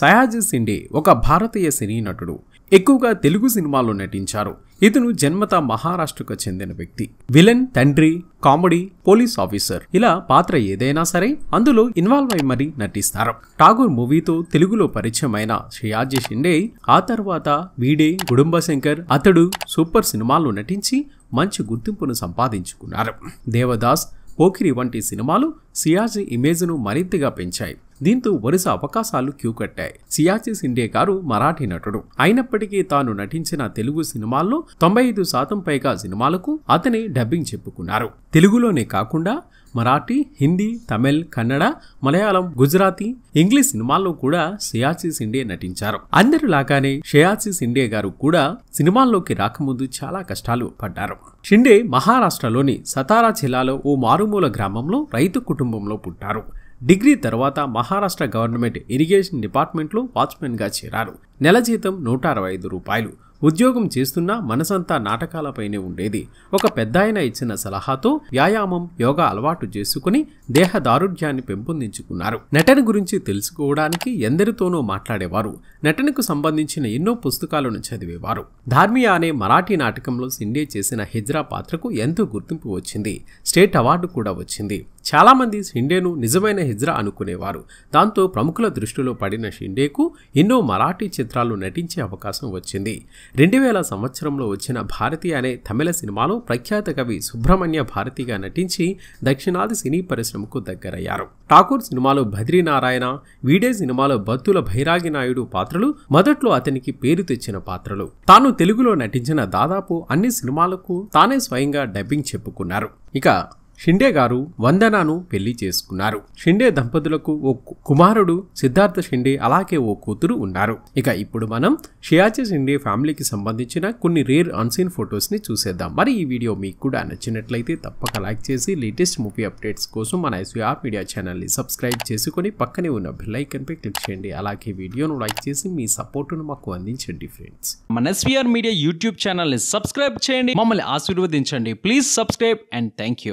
సయాజీ సిండే ఒక భారతీయ సినీ నటుడు ఎక్కువగా తెలుగు సినిమాలో నటించారు ఇతను జన్మత మహారాష్ట్రకు చెందిన వ్యక్తి విలన్ తండ్రి కామెడీ పోలీస్ ఆఫీసర్ ఇలా పాత్ర ఏదైనా సరే అందులో ఇన్వాల్వ్ అయి మరీ నటిస్తారు ఠాగూర్ మూవీతో తెలుగులో పరిచయమైన షియాజీ షిండే ఆ తర్వాత వీడే గుడుంబ శంకర్ అతడు సూపర్ సినిమాల్లో నటించి మంచి గుర్తింపును సంపాదించుకున్నారు దేవదాస్ పోఖిరి వంటి సినిమాలు సియాజీ ఇమేజ్ను మరింతగా పెంచాయి దీంతో వరుస అవకాశాలు క్యూ కట్టాయి సియాచి సిండే గారు మరాఠీ నటుడు అయినప్పటికీ తాను నటించిన తెలుగు సినిమాల్లో తొంభై ఐదు శాతం పైగా సినిమాలకు అతని డబ్బింగ్ చెప్పుకున్నారు తెలుగులోనే కాకుండా మరాఠీ హిందీ తమిళ్ కన్నడ మలయాళం గుజరాతీ ఇంగ్లీష్ సినిమాల్లో కూడా సియాచి సిండే నటించారు అందరిలాగానే షయాచి సిండే గారు కూడా సినిమాల్లోకి రాకముందు చాలా కష్టాలు పడ్డారు షిండే మహారాష్ట్రలోని సతారా జిల్లాలో ఓ మారుమూల గ్రామంలో రైతు కుటుంబంలో పుట్టారు డిగ్రీ తర్వాత మహారాష్ట్ర గవర్నమెంట్ ఇరిగేషన్ డిపార్ట్మెంట్లో వాచ్మెన్గా చేరారు నెల జీతం నూట అరవై ఐదు రూపాయలు ఉద్యోగం చేస్తున్నా మనసంతా నాటకాలపైనే ఉండేది ఒక పెద్దాయన ఇచ్చిన సలహాతో వ్యాయామం యోగా అలవాటు చేసుకుని దేహ దారుఢ్యాన్ని పెంపొందించుకున్నారు నటన గురించి తెలుసుకోవడానికి ఎందరితోనో మాట్లాడేవారు నటనకు సంబంధించిన ఎన్నో పుస్తకాలను చదివేవారు ధార్మియా అనే మరాఠీ నాటకంలో సిండే చేసిన హిజ్రా పాత్రకు ఎంతో గుర్తింపు వచ్చింది స్టేట్ అవార్డు కూడా వచ్చింది చాలామంది షిండేను నిజమైన హిజ్రా అనుకునేవారు దాంతో ప్రముఖుల దృష్టిలో పడిన షిండేకు ఎన్నో మరాఠీ చిత్రాలు నటించే అవకాశం వచ్చింది రెండు వేల సంవత్సరంలో వచ్చిన భారతి అనే తమిళ సినిమాలో ప్రఖ్యాత కవి సుబ్రహ్మణ్య భారతిగా నటించి దక్షిణాది సినీ పరిశ్రమకు దగ్గరయ్యారు ఠాకూర్ సినిమాలో బద్రీనారాయణ వీడే సినిమాలో బత్తుల భైరాగి నాయుడు పాత్రలు మొదట్లో అతనికి పేరు తెచ్చిన పాత్రలు తాను తెలుగులో నటించిన దాదాపు అన్ని సినిమాలకు తానే స్వయంగా డబ్బింగ్ చెప్పుకున్నారు ఇక షిండే గారు వందనాను పెళ్లి చేసుకున్నారు షిండే దంపతులకు ఓ కుమారుడు సిద్ధార్థ షిండే అలాగే ఓ కూతురు ఉన్నారు ఇక ఇప్పుడు మనం షియాచి షిండే ఫ్యామిలీకి సంబంధించిన కొన్ని రేర్ అన్సీన్ ఫొటోస్ని చూసేద్దాం మరి ఈ వీడియో మీకు కూడా నచ్చినట్లయితే తప్పక లైక్ చేసి లేటెస్ట్ మూవీ అప్డేట్స్ కోసం మన ఎస్వీఆర్ మీడియా ఛానల్ని సబ్స్క్రైబ్ చేసుకుని పక్కనే ఉన్న పై క్లిక్ చేయండి అలాగే వీడియోను లైక్ చేసి మీ సపోర్టును మాకు అందించండి ఫ్రెండ్స్ మన ఎస్వీఆర్ మీడియా యూట్యూబ్ ఛానల్ని సబ్స్క్రైబ్ చేయండి మమ్మల్ని ఆశీర్వదించండి please subscribe and thank you